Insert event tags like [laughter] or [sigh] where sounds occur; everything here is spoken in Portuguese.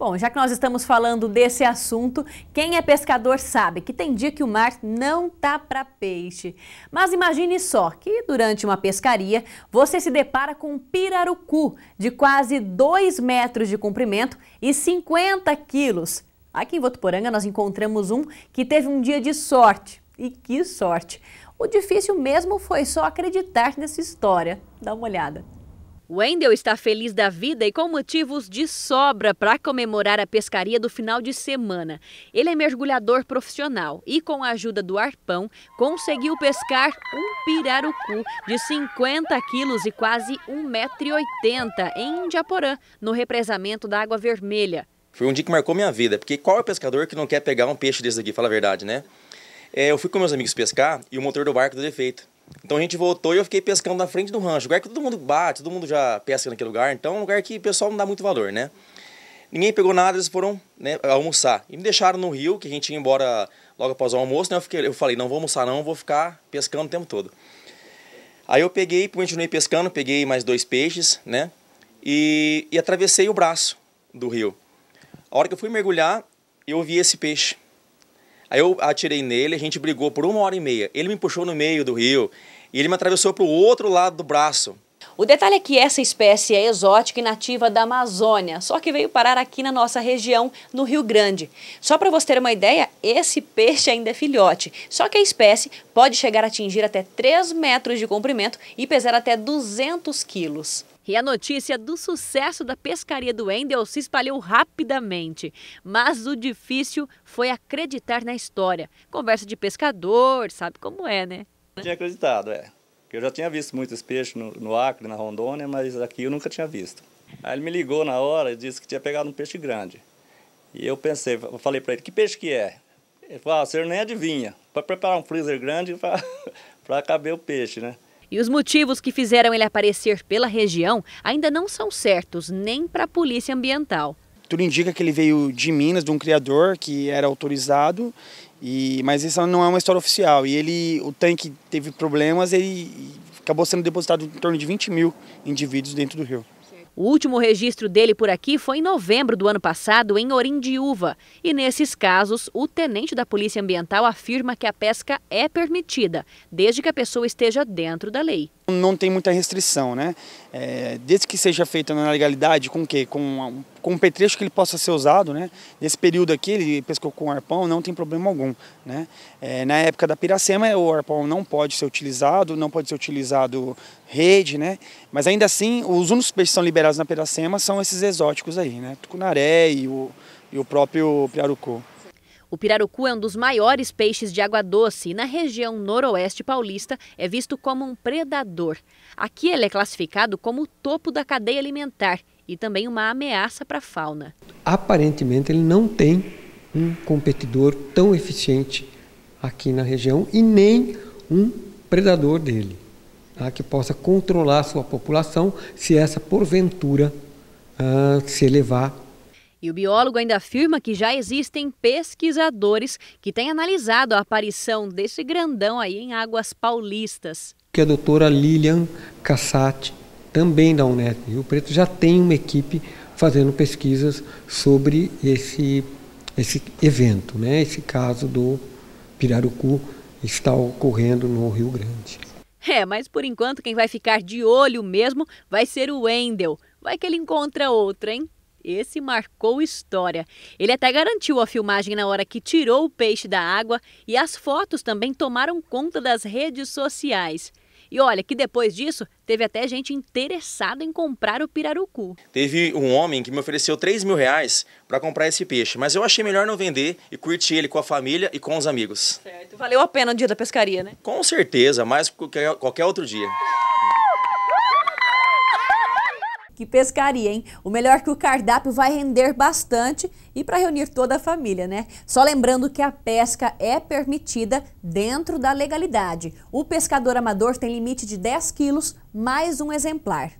Bom, já que nós estamos falando desse assunto, quem é pescador sabe que tem dia que o mar não tá para peixe. Mas imagine só que durante uma pescaria você se depara com um pirarucu de quase 2 metros de comprimento e 50 quilos. Aqui em Votuporanga nós encontramos um que teve um dia de sorte. E que sorte! O difícil mesmo foi só acreditar nessa história. Dá uma olhada. Wendel está feliz da vida e com motivos de sobra para comemorar a pescaria do final de semana. Ele é mergulhador profissional e, com a ajuda do arpão, conseguiu pescar um pirarucu de 50 quilos e quase 1,80m em Indiaporã, no represamento da Água Vermelha. Foi um dia que marcou minha vida, porque qual é o pescador que não quer pegar um peixe desse aqui, fala a verdade, né? É, eu fui com meus amigos pescar e o motor do barco deu defeito. Então a gente voltou e eu fiquei pescando na frente do rancho. Lugar que todo mundo bate, todo mundo já pesca naquele lugar. Então é um lugar que o pessoal não dá muito valor, né? Ninguém pegou nada, eles foram né, almoçar. E me deixaram no rio, que a gente ia embora logo após o almoço, né? Eu, fiquei, eu falei, não vou almoçar não, vou ficar pescando o tempo todo. Aí eu peguei, continuei pescando, peguei mais dois peixes, né? E, e atravessei o braço do rio. A hora que eu fui mergulhar, eu vi esse peixe. Aí eu atirei nele, a gente brigou por uma hora e meia. Ele me puxou no meio do rio e ele me atravessou para o outro lado do braço. O detalhe é que essa espécie é exótica e nativa da Amazônia, só que veio parar aqui na nossa região, no Rio Grande. Só para você ter uma ideia, esse peixe ainda é filhote, só que a espécie pode chegar a atingir até 3 metros de comprimento e pesar até 200 quilos. E a notícia do sucesso da pescaria do Endel se espalhou rapidamente, mas o difícil foi acreditar na história. Conversa de pescador, sabe como é, né? Eu tinha acreditado, é. Eu já tinha visto muitos peixes no, no Acre, na Rondônia, mas aqui eu nunca tinha visto. Aí ele me ligou na hora e disse que tinha pegado um peixe grande. E eu pensei, eu falei para ele, que peixe que é? Ele falou, ah, o senhor nem adivinha. Para preparar um freezer grande [laughs] para caber o peixe, né? E os motivos que fizeram ele aparecer pela região ainda não são certos, nem para a Polícia Ambiental. Tudo indica que ele veio de Minas, de um criador que era autorizado, e, mas isso não é uma história oficial. E ele, o tanque teve problemas, ele acabou sendo depositado em torno de 20 mil indivíduos dentro do rio. O último registro dele por aqui foi em novembro do ano passado, em Orindiúva. E nesses casos, o tenente da Polícia Ambiental afirma que a pesca é permitida, desde que a pessoa esteja dentro da lei. Não tem muita restrição, né? É, desde que seja feita na legalidade, com o quê? Com com um petrecho que ele possa ser usado, né? Nesse período aqui ele pescou com arpão, não tem problema algum, né? É, na época da piracema o arpão não pode ser utilizado, não pode ser utilizado rede, né? Mas ainda assim, os únicos peixes que são liberados na piracema são esses exóticos aí, né? Tucunaré e o, e o próprio pirarucu. O pirarucu é um dos maiores peixes de água doce e na região noroeste paulista é visto como um predador. Aqui ele é classificado como o topo da cadeia alimentar e também uma ameaça para a fauna. Aparentemente, ele não tem um competidor tão eficiente aqui na região e nem um predador dele, tá? que possa controlar sua população se essa porventura uh, se elevar e o biólogo ainda afirma que já existem pesquisadores que têm analisado a aparição desse grandão aí em águas paulistas. Que é a doutora Lilian Cassati também da Unesp. Rio Preto já tem uma equipe fazendo pesquisas sobre esse, esse evento, né? esse caso do pirarucu está ocorrendo no Rio Grande. É, mas por enquanto quem vai ficar de olho mesmo vai ser o Wendel. Vai que ele encontra outra, hein? Esse marcou história. Ele até garantiu a filmagem na hora que tirou o peixe da água e as fotos também tomaram conta das redes sociais. E olha que depois disso, teve até gente interessada em comprar o pirarucu. Teve um homem que me ofereceu 3 mil reais para comprar esse peixe, mas eu achei melhor não vender e curtir ele com a família e com os amigos. Certo. Valeu a pena o dia da pescaria, né? Com certeza, mais que qualquer outro dia. Que pescaria, hein? O melhor é que o cardápio vai render bastante e para reunir toda a família, né? Só lembrando que a pesca é permitida dentro da legalidade. O pescador amador tem limite de 10 quilos mais um exemplar.